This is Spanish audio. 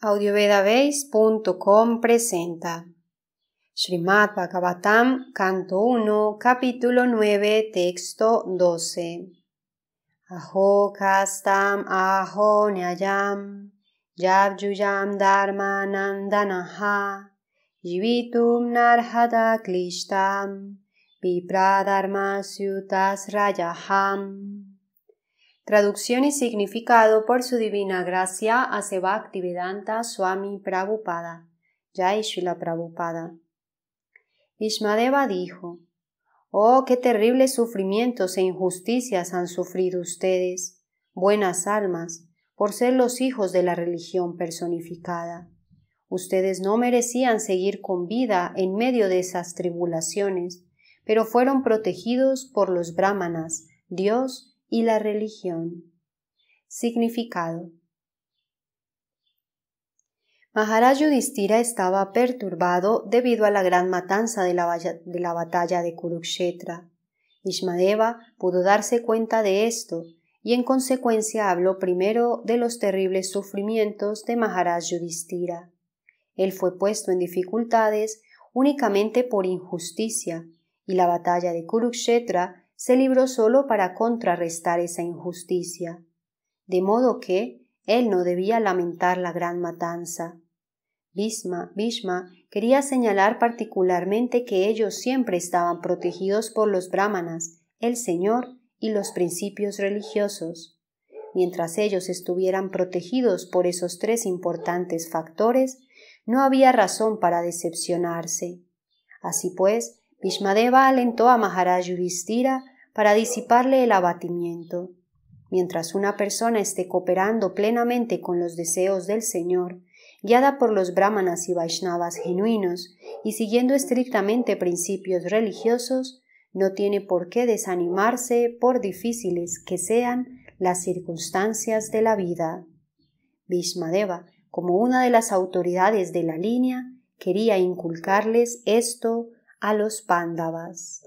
audiovedabase.com presenta Srimad Bhagavatam, canto 1, capítulo 9, texto 12. Aho kastam aho nyayam, yabjuyam dharmanandanaha, jivitum narhada klishtam, rajaham. rayaham. Traducción y significado por su divina gracia a Vedanta Swami Prabhupada, Jai Shila Prabhupada. Ishmadeva dijo, Oh, qué terribles sufrimientos e injusticias han sufrido ustedes, buenas almas, por ser los hijos de la religión personificada. Ustedes no merecían seguir con vida en medio de esas tribulaciones, pero fueron protegidos por los brahmanas, Dios y la religión. Significado. Maharaj Yudhishthira estaba perturbado debido a la gran matanza de la, batalla de Kurukshetra. Ishmadeva pudo darse cuenta de esto y en consecuencia habló primero de los terribles sufrimientos de Maharaj Yudhishthira. Él fue puesto en dificultades únicamente por injusticia y la batalla de Kurukshetra se libró solo para contrarrestar esa injusticia, de modo que él no debía lamentar la gran matanza. Bhishma, Bhishma quería señalar particularmente que ellos siempre estaban protegidos por los brahmanas, el Señor y los principios religiosos. Mientras ellos estuvieran protegidos por esos tres importantes factores, no había razón para decepcionarse. Así pues, Bhishmadeva alentó a Maharaj Yudhishthira para disiparle el abatimiento. Mientras una persona esté cooperando plenamente con los deseos del Señor, guiada por los brahmanas y vaishnavas genuinos y siguiendo estrictamente principios religiosos, no tiene por qué desanimarse por difíciles que sean las circunstancias de la vida. bismadeva como una de las autoridades de la línea, quería inculcarles esto a los pándavas.